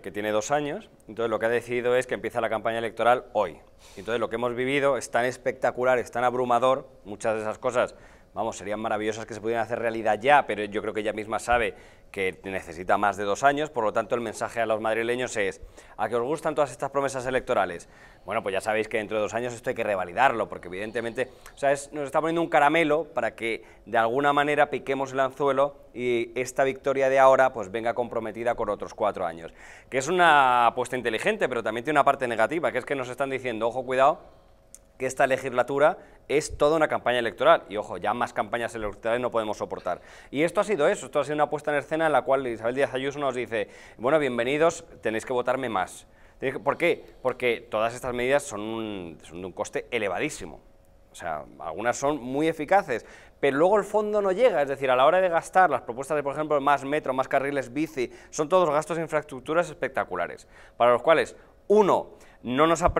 que tiene dos años, entonces lo que ha decidido es que empieza la campaña electoral hoy. Entonces lo que hemos vivido es tan espectacular, es tan abrumador, muchas de esas cosas vamos, serían maravillosas que se pudieran hacer realidad ya, pero yo creo que ella misma sabe que necesita más de dos años, por lo tanto el mensaje a los madrileños es, ¿a que os gustan todas estas promesas electorales? Bueno, pues ya sabéis que dentro de dos años esto hay que revalidarlo, porque evidentemente o sea, nos está poniendo un caramelo para que de alguna manera piquemos el anzuelo y esta victoria de ahora pues venga comprometida con otros cuatro años. Que es una apuesta inteligente, pero también tiene una parte negativa, que es que nos están diciendo, ojo, cuidado, que esta legislatura es toda una campaña electoral. Y ojo, ya más campañas electorales no podemos soportar. Y esto ha sido eso, esto ha sido una puesta en escena en la cual Isabel Díaz Ayuso nos dice, bueno, bienvenidos, tenéis que votarme más. ¿Por qué? Porque todas estas medidas son, de un coste elevadísimo. O sea, algunas son muy eficaces, pero luego el fondo no llega, es decir, a la hora de gastar, las propuestas de, por ejemplo, más metro, más carriles bici, son todos gastos de infraestructuras espectaculares, para los cuales, uno, no nos, ha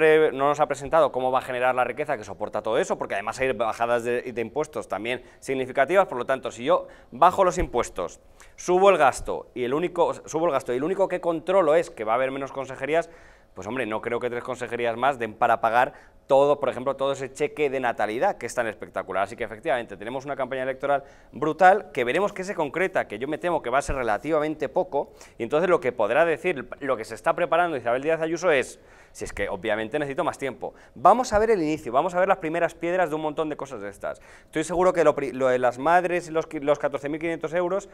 presentado cómo va a generar la riqueza que soporta todo eso, porque además hay bajadas de, impuestos también significativas, por lo tanto, si yo bajo los impuestos, subo el gasto y el único, subo el gasto y el único que controlo es que va a haber menos consejerías, pues hombre, no creo que tres consejerías más den para pagar todo, por ejemplo, todo ese cheque de natalidad que es tan espectacular. Así que efectivamente tenemos una campaña electoral brutal que veremos que se concreta, que yo me temo que va a ser relativamente poco, y entonces lo que podrá decir, lo que se está preparando Isabel Díaz Ayuso es si es que obviamente necesito más tiempo. Vamos a ver el inicio, vamos a ver las primeras piedras de un montón de cosas de estas. Estoy seguro que lo, de las madres y los, los 14.500 euros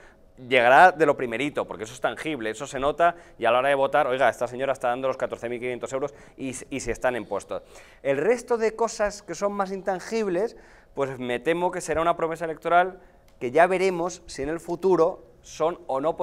llegará de lo primerito, porque eso es tangible, eso se nota y a la hora de votar, oiga, esta señora está dando los 14.500 euros y, y se están impuestos. El resto de cosas que son más intangibles, pues me temo que será una promesa electoral que ya veremos si en el futuro son o no posibles.